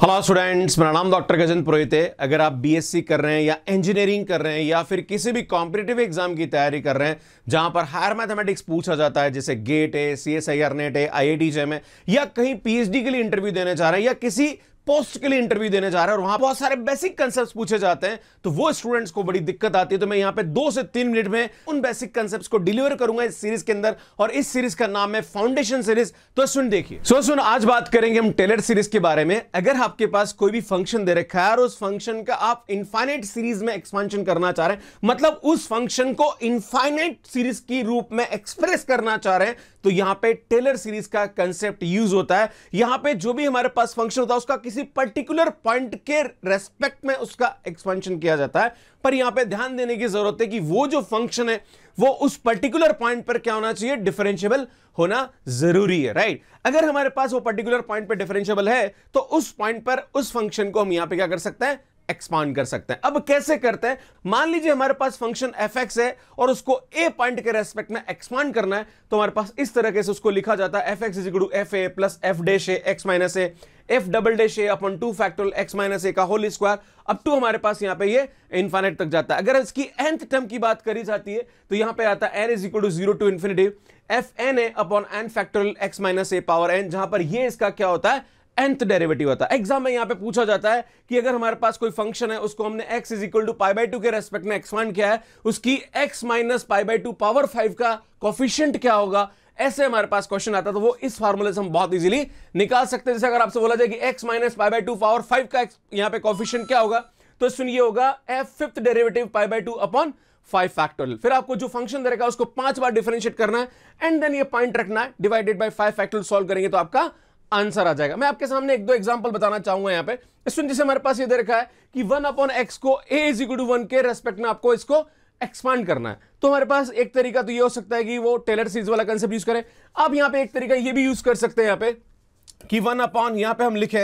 hello students मेरा नाम doctor Gajendra पुरोहित है अगर आप बीएससी कर रहे हैं या इंजीनियरिंग कर रहे हैं या फिर किसी भी कॉम्पिटेटिव एग्जाम की तैयारी कर रहे हैं जहां पर हायर मैथमेटिक्स पूछा जाता है जैसे गेट है C S I R NET है आई आई टी जेम है या कहीं पीएचडी के लिए इंटरव्यू देने चाह रहे हैं या किसी पोस्ट के लिए इंटरव्यू देने जा रहे हैं और वहां बहुत सारे बेसिक कंसेप्ट पूछे जाते हैं तो वो स्टूडेंट्स को बड़ी दिक्कत आती है तो मैं यहां पे दो से तीन मिनट में उन बेसिक कंसेप्ट को डिलीवर करूंगा इस सीरीज के अंदर और इस सीरीज का नाम है फाउंडेशन सीरीज तो सुन देखिए सो सुन आज बात करेंगे हम टेलर सीरीज के बारे में अगर आपके पास कोई भी फंक्शन दे रखा है और उस फंक्शन का आप इन्फाइनाइट सीरीज में एक्सपांशन करना चाह रहे हैं मतलब उस फंक्शन को इन्फाइनाइट सीरीज के रूप में एक्सप्रेस करना चाह रहे हैं तो यहां पर टेलर सीरीज का कंसेप्ट यूज होता है यहां पर जो भी हमारे पास फंक्शन होता है उसका किसी किसी पर्टिकुलर पॉइंट के रेस्पेक्ट में उसका एक्सपेंशन किया जाता है पर यहां पे ध्यान देने की जरूरत है कि वो जो फंक्शन है वो उस पर्टिकुलर पॉइंट पर क्या होना चाहिए डिफरेंशियबल होना जरूरी है राइट अगर हमारे पास वो पर्टिकुलर पॉइंट पर डिफरेंशियबल है तो उस पॉइंट पर उस फंक्शन को हम यहां पर क्या कर सकते हैं एक्सपांड कर सकते हैं अब कैसे करते हैं मान लीजिए हमारे पास फंक्शन एफ एक्स है और उसको ए पॉइंट के रेस्पेक्ट में एक्सपांड करना है तो हमारे पास इस तरह से उसको लिखा जाता है f x is equal f a plus f dash a x minus a f double dash a upon two factorial x minus a का होल स्क्वायर अब टू हमारे पास यहाँ पे ये इन्फाइनेट तक जाता है अगर इसकी एंथ टर्म की बात करी जाती है तो यहाँ पे आता है n is equal to zero to infinity f n a upon n factorial x minus a power n जहां पर ये इसका क्या होता है nth डेरिवेटिव होता है एग्जाम में यहां पे पूछा जाता है कि अगर हमारे पास कोई फंक्शन है उसको हमने x is equal to pi by two के रेस्पेक्ट में एक्सपांड किया है उसकी x minus pi by two power five का कॉफिशियंट क्या होगा ऐसे हमारे पास क्वेश्चन आता तो वो इस फॉर्मूले से हम बहुत इजीली निकाल सकते हैं जैसे अगर आपसे बोला जाए कि x minus pi by two power five का यहाँ पे कॉफिशियंट क्या होगा तो सुनिए होगा f fifth derivative pi by two upon five factorial फिर आपको जो फंक्शन दे रखा है उसको पांच बार डिफरेंशिएट करना है एंड देन ये पॉइंट रखना है divided by five factorial solve करेंगे तो आपका आंसर आ जाएगा मैं आपके सामने एक दो एग्जाम्पल बताना चाहूंगा यहाँ पे सुन जैसे हमारे पास ये दे रखा है कि वन अपॉन एक्स को a is equal to one के रेस्पेक्ट में आपको इसको एक्सपांड करना है तो हमारे पास एक तरीका तो ये हो सकता है कि वो टेलर सीरीज वाला कंसेप्ट यूज करें आप यहाँ पे एक तरीका ये भी यूज कर सकते हैं यहाँ पे कि वन अपॉन यहाँ पे हम लिखे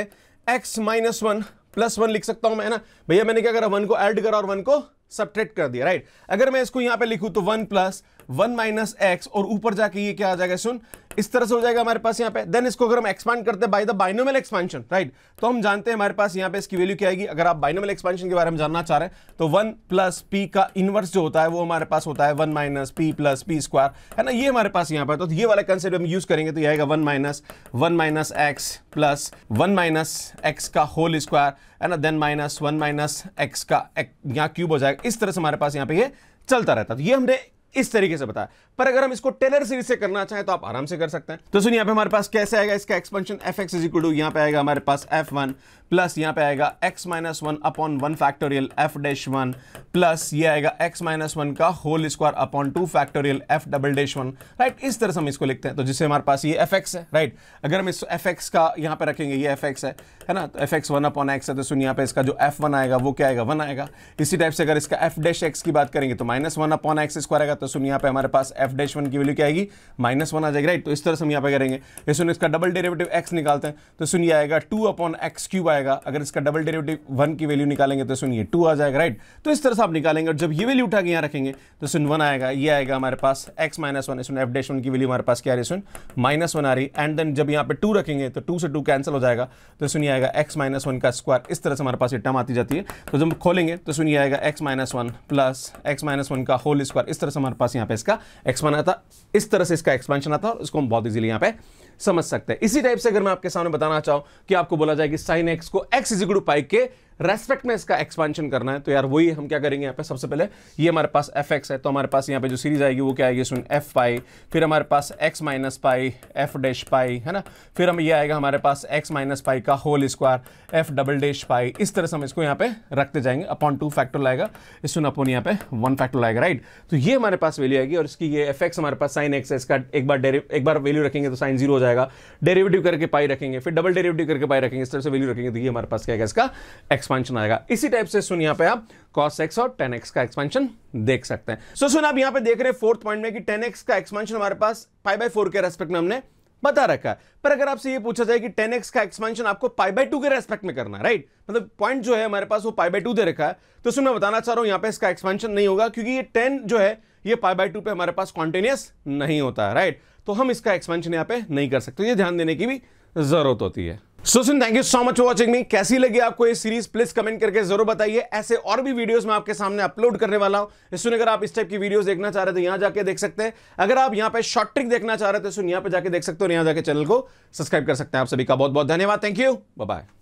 x minus one plus one लिख सकता हूं मैं ना भैया मैंने क्या करा वन को ऐड करा और वन को सब्ट्रेक्ट कर दिया राइट अगर मैं इसको यहाँ पे लिखूँ तो one plus one minus x और ऊपर जाके ये क्या आ जाएगा सुन इस तरह से हो जाएगा हमारे पास यहाँ पे देन इसको अगर हम एक्सपांड करते हैं by the binomial expansion right तो हम जानते हैं हमारे पास यहाँ पे इसकी वैल्यू क्या आएगी अगर आप बाइनोमल एक्सपांशन के बारे में जानना चाह रहे हैं तो वन प्लस पी का इनवर्स जो होता है वो हमारे पास होता है one minus P plus P square है ना ये हमारे पास यहाँ पर तो ये वाला कंसेप्ट हम यूज करेंगे तो यह आएगा one minus one minus x plus one minus x का होल स्क्वायर है ना then minus one minus x का यहाँ क्यूब हो जाएगा इस तरह से हमारे पास यहाँ पे ये चलता रहता है तो ये हमने इस तरीके से बताया पर अगर हम इसको टेलर सीरीज से करना चाहें तो आप आराम से कर सकते हैं तो सुनिए यहाँ पे हमारे पास कैसे आएगा इसका expansion f x is equal to यहां पर आएगा हमारे पास एफ वन प्लस यहां पे आएगा x minus one upon one factorial f dash one plus ये आएगा एक्स माइनस वन का whole square upon two factorial f double dash one right इस तरह से हम इसको लिखते हैं तो जिससे हमारे पास ये एफ एक्स है राइट अगर हम इस एफ एक्स का यहां पे रखेंगे ये एफ एक्स है है ना तो f x one upon x है तो सुनिए यहाँ पे इसका जो एफ वन आएगा वो क्या आएगा वन आएगा इसी टाइप से अगर इसका एफ डैश एक्स की बात करेंगे तो minus one upon x square आएगा सकते तो हैं सुन यहाँ पे हमारे पास एफ डैश वन की वैल्यू क्या आएगी माइनस वन आ जाएगी राइट तो इस तरह से हम यहाँ पे करेंगे ये सुन इसका डबल डेरेवेटिव एक्स निकालते हैं तो सुन ये आएगा टू अपॉन एक्स क्यूब आएगा अगर इसका डबल डेरेवेटिव वन की वैल्यू निकालेंगे तो सुनिए टू आ जाएगा राइट तो इस तरह से आप निकालेंगे और जब ये वैल्यू उठा के यहाँ रखेंगे तो सुन वन आएगा ये आएगा हमारे पास एक्स माइनस वन सुन एफ डैश वन की वैल्यू हमारे पास क्या रही सुन माइनस वन आ रही एंड देन जब यहाँ पे टू रखेंगे तो टू से टू कैंसिल हो जाएगा तो सुनिए आएगा एक्स माइनस वन का स्क्वायर इस तरह से हमारे पास ये टर्म आती जाती है तो जब खोलेंगे तो सुनिए आएगा x minus one plus x minus one का होल स्क्वायर इस तरह से हमारे हमारे पास यहाँ पे इसका एक्सपान आता इस तरह से इसका एक्सपेंशन आता है और इसको हम बहुत इजीली यहाँ पे समझ सकते हैं इसी टाइप से अगर मैं आपके सामने बताना चाहूँ कि आपको बोला जाए कि साइन एक्स को एक्स इजिकू पाइक के रेस्पेक्ट में इसका एक्सपेंशन करना है तो यार वही हम क्या करेंगे यहाँ पे सबसे पहले ये हमारे पास एफ एक्स है तो हमारे पास यहाँ पे जो सीरीज आएगी वो क्या आएगी इसमें एफ पाई फिर हमारे पास x minus pi f dash pi है ना फिर हम ये आएगा हमारे पास एक्स माइनस पाई का whole square f double dash pi इस तरह से हम इसको यहाँ पे रखते जाएंगे अपॉन टू फैक्टर लाएगा इसमें अपॉन यहाँ पे वन फैक्टर लाएगा राइट तो ये हमारे पास वैल्यू आएगी और इसकी ये एफ हमारे पास साइन एक्स है इसका एक बार एक बार वैल्यू रखेंगे तो साइन जीरो हो जाएगा डेरिवेटिव करके पाई रखेंगे फिर डबल डेरिवेटिव करके पाई रखेंगे इस तरह से वैल्यू रखेंगे तो ये हमारे पास क्या है इसका एक्स एक्सपेंशन आएगा इसी टाइप से सुन यहां पे आप कॉस एक्स और टेन एक्स का एक्सपेंशन देख सकते हैं सो so, सुन आप यहां पे देख रहे हैं फोर्थ पॉइंट में कि टेन एक्स का एक्सपेंशन हमारे पास पाई बाई फोर के रेस्पेक्ट में हमने बता रखा है पर अगर आपसे ये पूछा जाए कि टेन एक्स का एक्सपेंशन आपको पाई बाई टू के रेस्पेक्ट में करना है राइट मतलब पॉइंट जो है हमारे पास वो पाई बाई टू दे रखा है तो उसमें मैं बताना चाह रहा हूं यहां पे इसका एक्सपेंशन नहीं होगा क्योंकि ये टेन जो है ये पाई बाई टू पे हमारे पास कॉन्टिन्यूस नहीं होता है राइट तो हम इसका एक्सपेंशन यहां पर नहीं कर सकते ये ध्यान देने की भी जरूरत होती है सुसिन thank you so much for watching मी कैसी लगी आपको ये सीरीज प्लीज कमेंट करके जरूर बताइए ऐसे और भी वीडियोस मैं आपके सामने अपलोड करने वाला हूं सुन अगर आप इस टाइप की वीडियोस देखना चाह रहे हो तो यहां जाके देख सकते हैं अगर आप यहां पे शॉर्ट ट्रिक देखना चाह रहे हो तो सुन यहां पे जाके देख सकते हो यहां जाके चैनल को सब्सक्राइब कर सकते हैं आप सभी का बहुत बहुत धन्यवाद थैंक यू बाय